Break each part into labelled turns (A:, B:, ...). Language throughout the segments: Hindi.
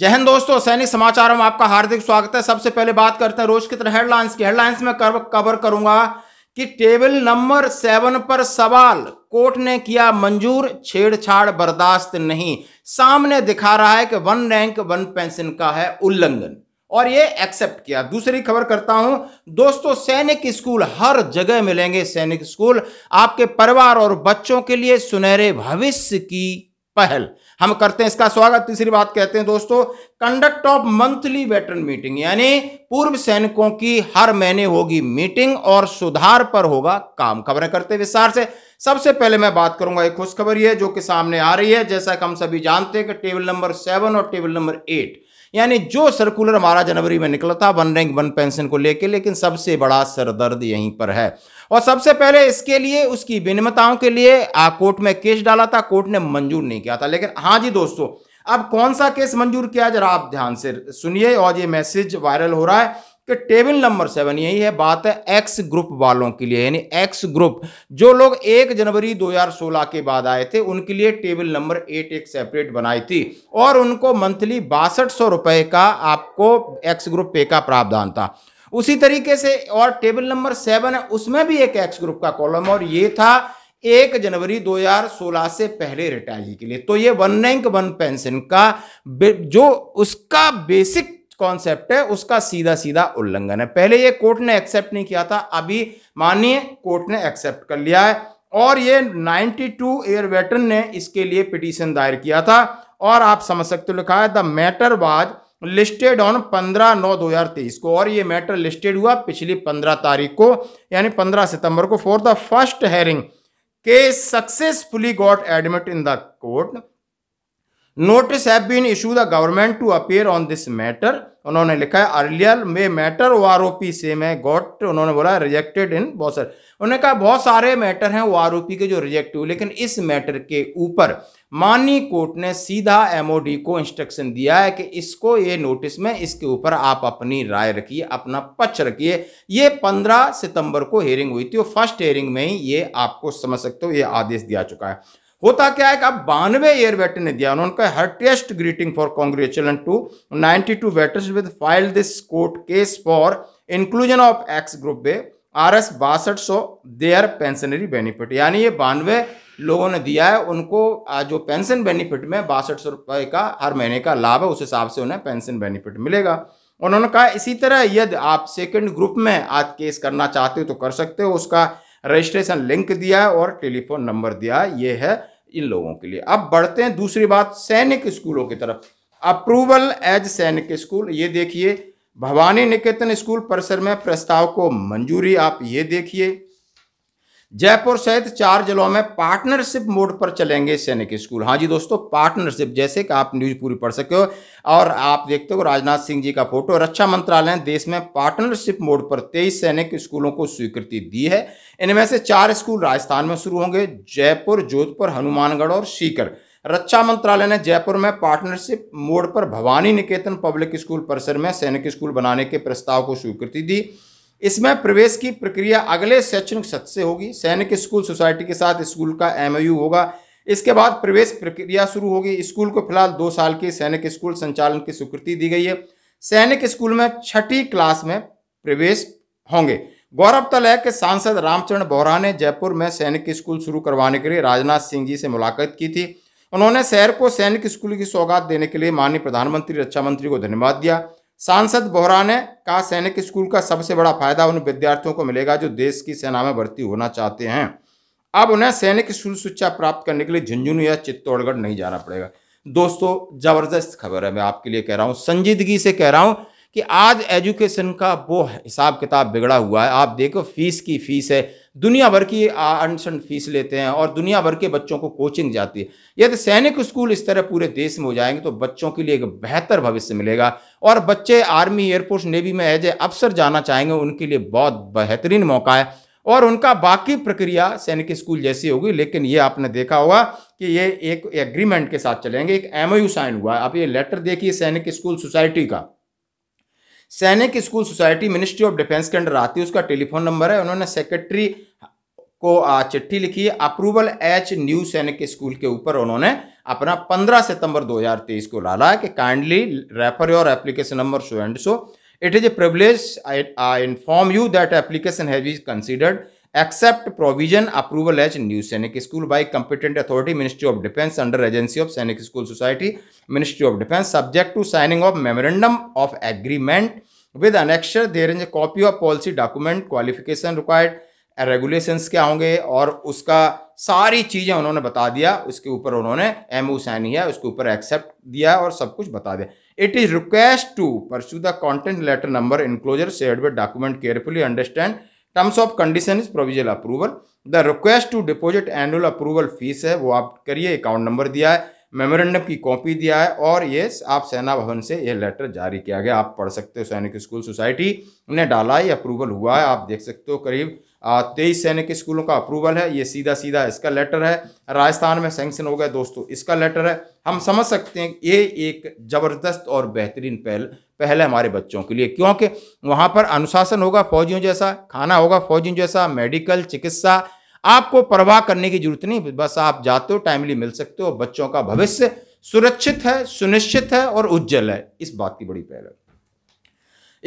A: जय हिंद दोस्तों सैनिक समाचारों में आपका हार्दिक स्वागत है सबसे पहले बात करते हैं रोज की तरह हेडलाइंस की हेडलाइंस में कर, कवर करूंगा कि टेबल नंबर सेवन पर सवाल कोर्ट ने किया मंजूर छेड़छाड़ बर्दाश्त नहीं सामने दिखा रहा है कि वन रैंक वन पेंशन का है उल्लंघन और ये एक्सेप्ट किया दूसरी खबर करता हूं दोस्तों सैनिक स्कूल हर जगह मिलेंगे सैनिक स्कूल आपके परिवार और बच्चों के लिए सुनहरे भविष्य की पहल हम करते हैं इसका स्वागत तीसरी बात कहते हैं दोस्तों conduct of monthly veteran meeting यानी पूर्व सैनिकों की हर महीने होगी मीटिंग और सुधार पर होगा काम खबरें करते विस्तार से सबसे पहले मैं बात करूंगा एक खुशखबरी है जो कि सामने आ रही है जैसा कि हम सभी जानते हैं कि टेबल नंबर सेवन और टेबल नंबर एट यानी जो सर्कुलर हमारा जनवरी में निकला था वन रैंक वन पेंशन को लेकर लेकिन सबसे बड़ा सरदर्द यहीं पर है और सबसे पहले इसके लिए उसकी विनिमताओं के लिए कोर्ट में केस डाला था कोर्ट ने मंजूर नहीं किया था लेकिन हाँ जी दोस्तों अब कौन सा केस मंजूर किया जरा आप ध्यान से सुनिए और ये मैसेज वायरल हो रहा है कि टेबल नंबर सेवन यही है बात है एक्स ग्रुप वालों के लिए यानी एक्स ग्रुप जो लोग एक जनवरी 2016 के बाद आए थे उनके लिए टेबल नंबर एट एक सेपरेट बनाई थी और उनको मंथली बासठ सौ रुपये का आपको एक्स ग्रुप पे का प्रावधान था उसी तरीके से और टेबल नंबर सेवन है उसमें भी एक एक्स ग्रुप का कॉलम और ये था एक जनवरी 2016 से पहले रिटायरी के लिए तो ये वन रैंक वन पेंशन का जो उसका बेसिक कॉन्सेप्ट है उसका सीधा सीधा उल्लंघन है पहले ये कोर्ट ने एक्सेप्ट नहीं किया था अभी माननीय कोर्ट ने एक्सेप्ट कर लिया है और ये 92 टू एयर वेटरन ने इसके लिए पिटीशन दायर किया था और आप समझ सकते हो लिखा है the matter was listed on 15 नौ 2023 को और ये मैटर लिस्टेड हुआ पिछली 15 तारीख को यानी 15 सितंबर को for the first hearing case successfully got admitted in the court notice have been issue the government to appear on this matter उन्होंने लिखा है अर्लियर मे मैटर ओ आर सेम है गॉट उन्होंने बोला रिजेक्टेड इन बहुत सारे उन्होंने कहा बहुत सारे मैटर हैं वो आर के जो रिजेक्ट हुए लेकिन इस मैटर के ऊपर मानी कोर्ट ने सीधा एमओडी को इंस्ट्रक्शन दिया है कि इसको ये नोटिस में इसके ऊपर आप अपनी राय रखिए अपना पक्ष रखिए ये पंद्रह सितंबर को हेयरिंग हुई थी और फर्स्ट हेयरिंग में ही ये आपको समझ सकते हो ये आदेश दिया चुका है होता क्या है कि अब बानवे एयर वेटर ने दिया उन्होंने heartiest greeting for congratulation to 92 to veterans with file this court case for inclusion of X group बे आर एस बासठ सौ देयर पेंशनरी बेनिफिट यानी ये बानवे लोगों ने दिया है उनको जो पेंशन बेनिफिट में बासठ सौ रुपये का हर महीने का लाभ है उस हिसाब से उन्हें पेंशन बेनिफिट मिलेगा उन्होंने कहा इसी तरह यदि आप सेकंड ग्रुप में आज केस करना चाहते हो तो कर सकते हो उसका रजिस्ट्रेशन लिंक दिया है और टेलीफोन नंबर दिया है ये है इन लोगों के लिए अब बढ़ते हैं दूसरी बात सैनिक स्कूलों की तरफ अप्रूवल एज सैनिक स्कूल ये देखिए भवानी निकेतन स्कूल परिसर में प्रस्ताव को मंजूरी आप ये देखिए जयपुर सहित चार जिलों में पार्टनरशिप मोड पर चलेंगे सैनिक स्कूल हाँ जी दोस्तों पार्टनरशिप जैसे कि आप न्यूज पूरी पढ़ सके हो और आप देखते हो राजनाथ सिंह जी का फोटो रक्षा मंत्रालय ने देश में पार्टनरशिप मोड पर तेईस सैनिक स्कूलों को स्वीकृति दी है इनमें से चार स्कूल राजस्थान में शुरू होंगे जयपुर जोधपुर हनुमानगढ़ और सीकर रक्षा मंत्रालय ने जयपुर में पार्टनरशिप मोड पर भवानी निकेतन पब्लिक स्कूल परिसर में सैनिक स्कूल बनाने के प्रस्ताव को स्वीकृति दी इसमें प्रवेश की प्रक्रिया अगले शैक्षणिक सत्र से होगी सैनिक स्कूल सोसाइटी के साथ स्कूल का एमओयू होगा इसके बाद प्रवेश प्रक्रिया शुरू होगी स्कूल को फिलहाल दो साल की सैनिक स्कूल संचालन की स्वीकृति दी गई है सैनिक स्कूल में छठी क्लास में प्रवेश होंगे गौरवतल है कि सांसद रामचरण बोहरा ने जयपुर में सैनिक स्कूल शुरू करवाने के लिए राजनाथ सिंह जी से मुलाकात की थी उन्होंने शहर को सैनिक स्कूल की सौगात देने के लिए माननीय प्रधानमंत्री रक्षा मंत्री को धन्यवाद दिया सांसद बोहरा ने कहा सैनिक स्कूल का सबसे बड़ा फायदा उन विद्यार्थियों को मिलेगा जो देश की सेना में भर्ती होना चाहते हैं अब उन्हें सैनिक स्कूल शिक्षा प्राप्त करने के लिए झुंझुनू या चित्तौड़गढ़ नहीं जाना पड़ेगा दोस्तों जबरदस्त खबर है मैं आपके लिए कह रहा हूँ संजीदगी से कह रहा हूँ कि आज एजुकेशन का वो हिसाब किताब बिगड़ा हुआ है आप देखो फीस की फीस है दुनिया भर की अनशन फीस लेते हैं और दुनिया भर के बच्चों को कोचिंग जाती है यदि सैनिक स्कूल इस तरह पूरे देश में हो जाएंगे तो बच्चों के लिए एक बेहतर भविष्य मिलेगा और बच्चे आर्मी एयरफोर्स नेवी में एज ए अफसर जाना चाहेंगे उनके लिए बहुत बेहतरीन मौका है और उनका बाकी प्रक्रिया सैनिक स्कूल जैसी होगी लेकिन ये आपने देखा होगा कि ये एक एग्रीमेंट के साथ चलेंगे एक एमओयू साइन हुआ है आप ये लेटर देखिए सैनिक स्कूल सोसाइटी का सैनिक school society ministry of defence के अंडर आती है उसका टेलीफोन नंबर है उन्होंने सेक्रेटरी को चिट्ठी लिखी है approval as new Sainik school के ऊपर उन्होंने अपना 15 सितंबर 2023 को डाला कि kindly refer your application number so and so it is a privilege I inform you that application has be considered accept provision approval as new Sainik school by competent authority ministry of defence under agency of Sainik school society ministry of defence subject to signing of memorandum of agreement with annexure there in copy of policy document qualification required regulations क्या होंगे और उसका सारी चीज़ें उन्होंने बता दिया उसके ऊपर उन्होंने एम ओ साइन किया उसके ऊपर एक्सेप्ट दिया और सब कुछ बता दिया it is request to pursue the content letter number enclosure share with document carefully understand terms of condition is provisional approval the request to deposit annual approval fees है वो आप करिए अकाउंट नंबर दिया है मेमोरेंडम की कॉपी दिया है और ये आप सेना भवन से ये लेटर जारी किया गया आप पढ़ सकते हो सैनिक स्कूल सोसाइटी ने डाला है अप्रूवल हुआ है आप देख सकते हो करीब तेईस सैनिक स्कूलों का अप्रूवल है ये सीधा सीधा इसका लेटर है राजस्थान में सेंक्शन हो गया दोस्तों इसका लेटर है हम समझ सकते हैं ये एक ज़बरदस्त और बेहतरीन पहल पहल है हमारे बच्चों के लिए क्योंकि वहाँ पर अनुशासन होगा फौजियों जैसा खाना होगा फौजियों जैसा मेडिकल चिकित्सा आपको परवाह करने की जरूरत नहीं बस आप जाते हो टाइमली मिल सकते हो बच्चों का भविष्य सुरक्षित है सुनिश्चित है और उज्जवल है इस बात की बड़ी पहल है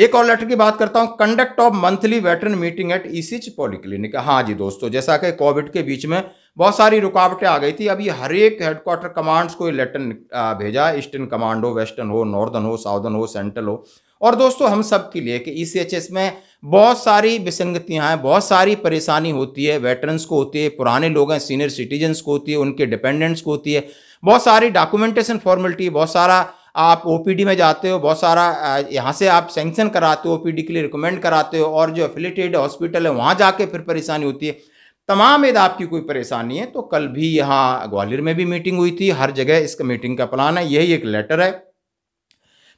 A: एक और लेटर की बात करता हूं conduct of monthly veteran meeting at ECHS polyclinic हाँ जी दोस्तों जैसा कि कोविड के बीच में बहुत सारी रुकावटें आ गई थी अभी हर एक हेडक्वार्टर कमांड्स को लेटर भेजा ईस्टर्न कमांड हो वेस्टर्न हो नॉर्दर्न हो साउदर्न हो सेंट्रल हो और दोस्तों हम सब के लिए कि ई e में बहुत सारी विसंगतियाँ हैं बहुत सारी परेशानी होती है वेटरन्स को होती है पुराने लोग हैं सीनियर सिटीजन्स को होती है उनके डिपेंडेंट्स को होती है बहुत सारी डॉक्यूमेंटेशन फॉर्मेलिटी बहुत सारा आप ओपीडी में जाते हो बहुत सारा यहाँ से आप सेंक्शन कराते हो ओपीडी के लिए रिकमेंड कराते हो और जो एफिलेटेड हॉस्पिटल है वहाँ जाके फिर परेशानी होती है तमाम यदि आपकी कोई परेशानी है तो कल भी यहाँ ग्वालियर में भी मीटिंग हुई थी हर जगह इसका मीटिंग का प्लान है यही एक लेटर है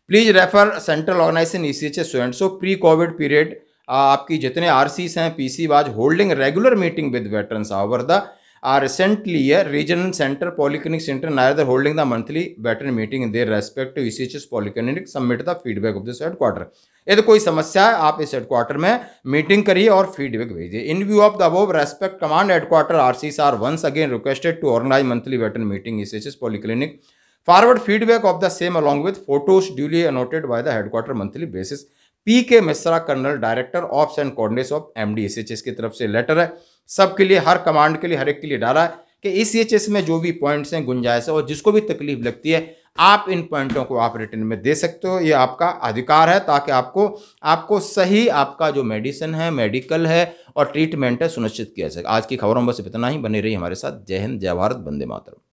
A: please refer central organisation E C H S so pre covid period आपकी जितने आर हैं P C was holding regular meeting with veteran our the are recently a regional center polyclinic center neither holding the monthly veteran meeting in their respective ECHS polyclinic submit the feedback of this headquarter यदि कोई समस्या है आप इस हेडक्वार्टर में मीटिंग करिए और फीडबैक भेजिए in view of the above respect command headquarter R C R once again requested to organise monthly veteran meeting इस H S polyclinic forward feedback of the same along with photos duly annotated by the headquarter monthly basis P K Mishra colonel director ops and coordinates of M D S H S की तरफ से लेटर है सबके लिए हर कमांड के लिए हर एक के लिए डाला है कि इस एच में जो भी पॉइंट्स हैं गुंजाइश है और जिसको भी तकलीफ लगती है आप इन पॉइंटों को आप रिटर्न में दे सकते हो ये आपका अधिकार है ताकि आपको आपको सही आपका जो मेडिसिन है मेडिकल है और ट्रीटमेंट है सुनिश्चित किया जाए आज की खबरों में बस इतना ही बने रही हमारे साथ जय हिंद जय भारत बंदे मातरम